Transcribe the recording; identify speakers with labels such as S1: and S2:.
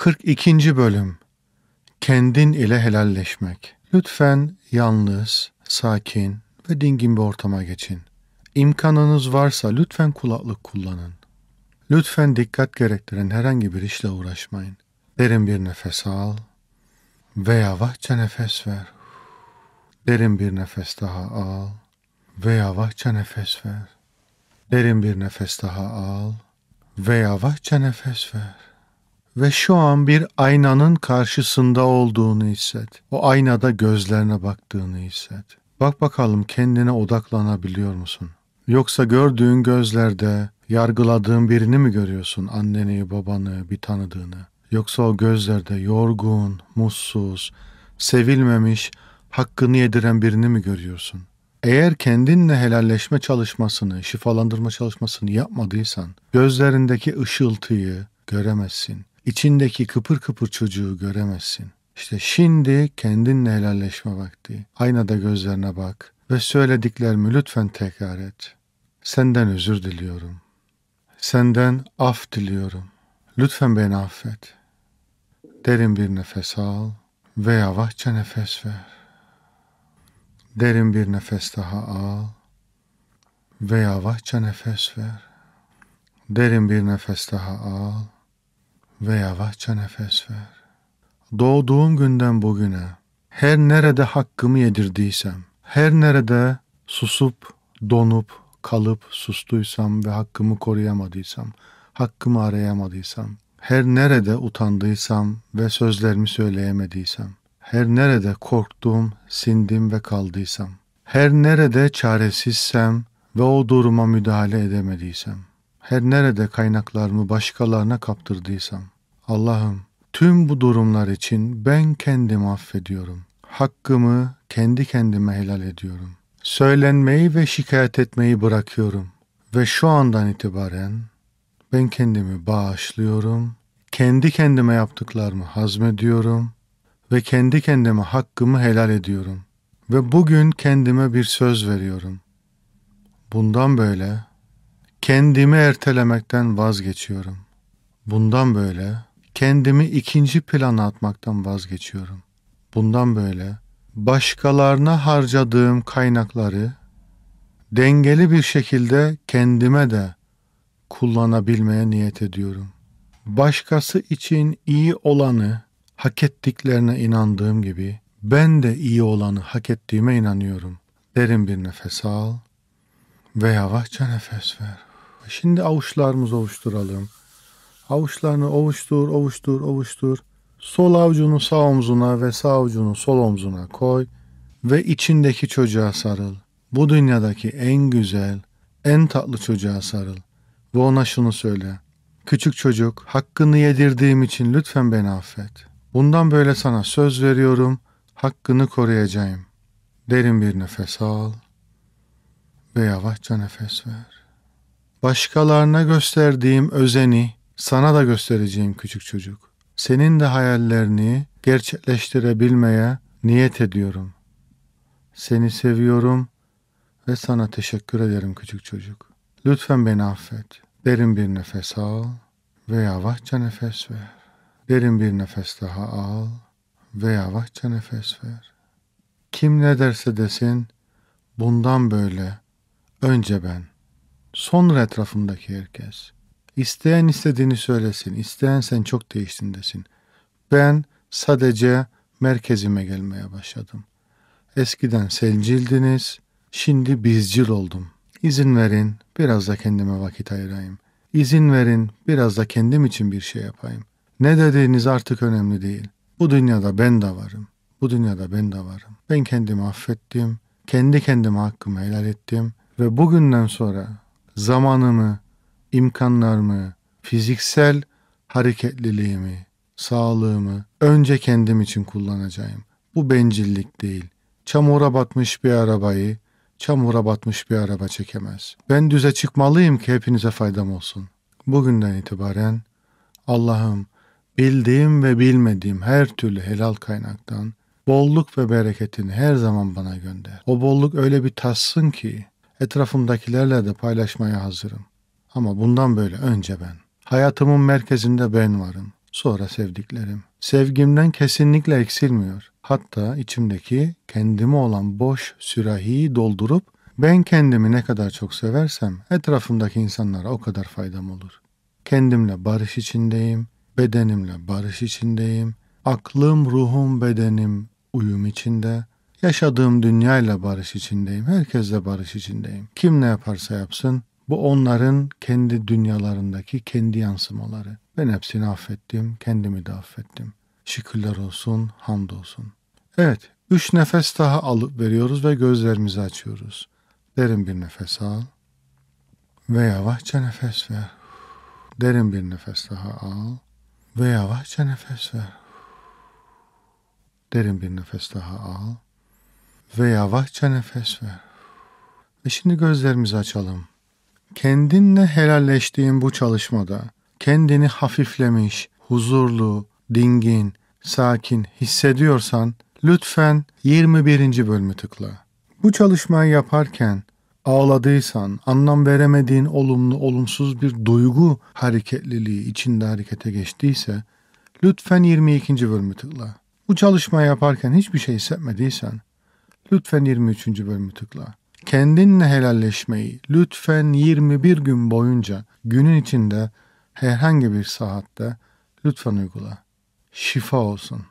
S1: 42. Bölüm Kendin ile helalleşmek Lütfen yalnız, sakin ve dingin bir ortama geçin. İmkanınız varsa lütfen kulaklık kullanın. Lütfen dikkat gerektiren herhangi bir işle uğraşmayın. Derin bir nefes al ve yavaşça nefes ver. Derin bir nefes daha al ve yavaşça nefes ver. Derin bir nefes daha al ve yavaşça nefes ver ve şu an bir aynanın karşısında olduğunu hisset. O aynada gözlerine baktığını hisset. Bak bakalım kendine odaklanabiliyor musun? Yoksa gördüğün gözlerde yargıladığın birini mi görüyorsun? Anneni, babanı, bir tanıdığını. Yoksa o gözlerde yorgun, mutsuz, sevilmemiş, hakkını yediren birini mi görüyorsun? Eğer kendinle helalleşme çalışmasını, şifalandırma çalışmasını yapmadıysan, gözlerindeki ışıltıyı göremezsin içindeki kıpır kıpır çocuğu göremezsin. İşte şimdi kendinle helalleşme vakti. Aynada gözlerine bak ve söylediklerimi lütfen tekrar et. Senden özür diliyorum. Senden af diliyorum. Lütfen beni affet. Derin bir nefes al ve yavaşça nefes ver. Derin bir nefes daha al ve yavaşça nefes ver. Derin bir nefes daha al ve yavaşça nefes ver. Doğduğum günden bugüne her nerede hakkımı yedirdiysem, her nerede susup, donup, kalıp sustuysam ve hakkımı koruyamadıysam, hakkımı arayamadıysam, her nerede utandıysam ve sözlerimi söyleyemediysem, her nerede korktuğum, sindim ve kaldıysam, her nerede çaresizsem ve o duruma müdahale edemediysem, her nerede kaynaklarımı başkalarına kaptırdıysam, Allah'ım tüm bu durumlar için ben kendimi affediyorum. Hakkımı kendi kendime helal ediyorum. Söylenmeyi ve şikayet etmeyi bırakıyorum. Ve şu andan itibaren ben kendimi bağışlıyorum. Kendi kendime yaptıklarımı hazmediyorum ve kendi kendime hakkımı helal ediyorum. Ve bugün kendime bir söz veriyorum. Bundan böyle kendimi ertelemekten vazgeçiyorum. Bundan böyle kendimi ikinci plana atmaktan vazgeçiyorum. Bundan böyle başkalarına harcadığım kaynakları dengeli bir şekilde kendime de kullanabilmeye niyet ediyorum. Başkası için iyi olanı hak ettiklerine inandığım gibi ben de iyi olanı hak ettiğime inanıyorum. Derin bir nefes al ve yavaşça nefes ver. Şimdi avuçlarımızı ovuşturalım. Avuçlarını ovuştur, ovuştur, ovuştur. Sol avucunu sağ omzuna ve sağ avucunu sol omzuna koy ve içindeki çocuğa sarıl. Bu dünyadaki en güzel, en tatlı çocuğa sarıl ve ona şunu söyle. Küçük çocuk, hakkını yedirdiğim için lütfen beni affet. Bundan böyle sana söz veriyorum, hakkını koruyacağım. Derin bir nefes al ve yavaşça nefes ver. Başkalarına gösterdiğim özeni sana da göstereceğim küçük çocuk. Senin de hayallerini gerçekleştirebilmeye niyet ediyorum. Seni seviyorum ve sana teşekkür ederim küçük çocuk. Lütfen beni affet. Derin bir nefes al ve yavaşça nefes ver. Derin bir nefes daha al ve yavaşça nefes ver. Kim ne derse desin bundan böyle önce ben Sonra etrafımdaki herkes. İsteyen istediğini söylesin. İsteyen sen çok değiştin desin. Ben sadece merkezime gelmeye başladım. Eskiden selcildiniz. şimdi bizcil oldum. İzin verin, biraz da kendime vakit ayırayım. İzin verin, biraz da kendim için bir şey yapayım. Ne dediğiniz artık önemli değil. Bu dünyada ben de varım. Bu dünyada ben de varım. Ben kendimi affettim. Kendi kendime hakkımı helal ettim. Ve bugünden sonra zamanımı, imkanlarımı, fiziksel hareketliliğimi, sağlığımı önce kendim için kullanacağım. Bu bencillik değil. Çamura batmış bir arabayı çamura batmış bir araba çekemez. Ben düze çıkmalıyım ki hepinize faydam olsun. Bugünden itibaren Allah'ım bildiğim ve bilmediğim her türlü helal kaynaktan bolluk ve bereketini her zaman bana gönder. O bolluk öyle bir tassın ki etrafımdakilerle de paylaşmaya hazırım. Ama bundan böyle önce ben. Hayatımın merkezinde ben varım. Sonra sevdiklerim. Sevgimden kesinlikle eksilmiyor. Hatta içimdeki kendime olan boş sürahiyi doldurup ben kendimi ne kadar çok seversem etrafımdaki insanlara o kadar faydam olur. Kendimle barış içindeyim, bedenimle barış içindeyim, aklım, ruhum, bedenim uyum içinde, Yaşadığım dünyayla barış içindeyim. Herkesle barış içindeyim. Kim ne yaparsa yapsın bu onların kendi dünyalarındaki kendi yansımaları. Ben hepsini affettim, kendimi de affettim. Şükürler olsun, hamdolsun. Evet, üç nefes daha alıp veriyoruz ve gözlerimizi açıyoruz. Derin bir nefes al ve yavaşça nefes ver. Derin bir nefes daha al ve yavaşça nefes ver. Derin bir nefes daha al ve yavaşça nefes ver. Ve şimdi gözlerimizi açalım. Kendinle helalleştiğin bu çalışmada kendini hafiflemiş, huzurlu, dingin, sakin hissediyorsan lütfen 21. bölümü tıkla. Bu çalışmayı yaparken ağladıysan, anlam veremediğin olumlu olumsuz bir duygu hareketliliği içinde harekete geçtiyse lütfen 22. bölümü tıkla. Bu çalışmayı yaparken hiçbir şey hissetmediysen Lütfen 23. bölümü tıkla. Kendinle helalleşmeyi lütfen 21 gün boyunca günün içinde herhangi bir saatte lütfen uygula. Şifa olsun.